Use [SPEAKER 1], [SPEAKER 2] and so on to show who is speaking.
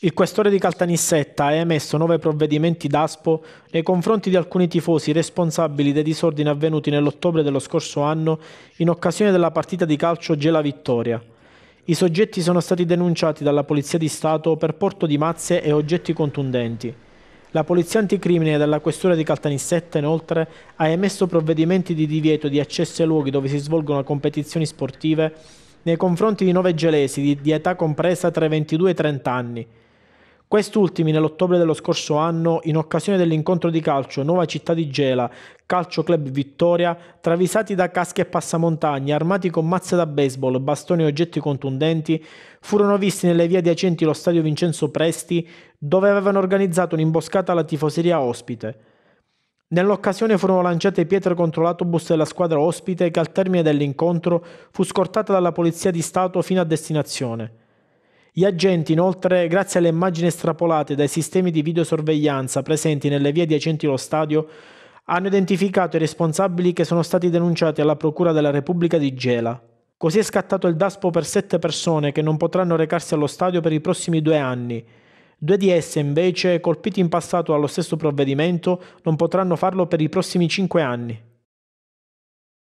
[SPEAKER 1] Il questore di Caltanissetta ha emesso nove provvedimenti d'aspo nei confronti di alcuni tifosi responsabili dei disordini avvenuti nell'ottobre dello scorso anno in occasione della partita di calcio Gela Vittoria. I soggetti sono stati denunciati dalla Polizia di Stato per porto di mazze e oggetti contundenti. La Polizia Anticrimine della Questura di Caltanissetta, inoltre, ha emesso provvedimenti di divieto di accesso ai luoghi dove si svolgono competizioni sportive nei confronti di nove gelesi di, di età compresa tra i 22 e i 30 anni. Quest'ultimi nell'ottobre dello scorso anno, in occasione dell'incontro di calcio Nuova Città di Gela, Calcio Club Vittoria, travisati da caschi e passamontagna, armati con mazze da baseball, bastoni e oggetti contundenti, furono visti nelle vie adiacenti lo stadio Vincenzo Presti, dove avevano organizzato un'imboscata alla tifoseria ospite. Nell'occasione furono lanciate pietre contro l'autobus della squadra ospite che al termine dell'incontro fu scortata dalla Polizia di Stato fino a destinazione. Gli agenti inoltre, grazie alle immagini estrapolate dai sistemi di videosorveglianza presenti nelle vie adiacenti allo stadio, hanno identificato i responsabili che sono stati denunciati alla Procura della Repubblica di Gela. Così è scattato il DASPO per sette persone che non potranno recarsi allo stadio per i prossimi due anni, Due di esse, invece, colpiti in passato dallo stesso provvedimento, non potranno farlo per i prossimi cinque anni.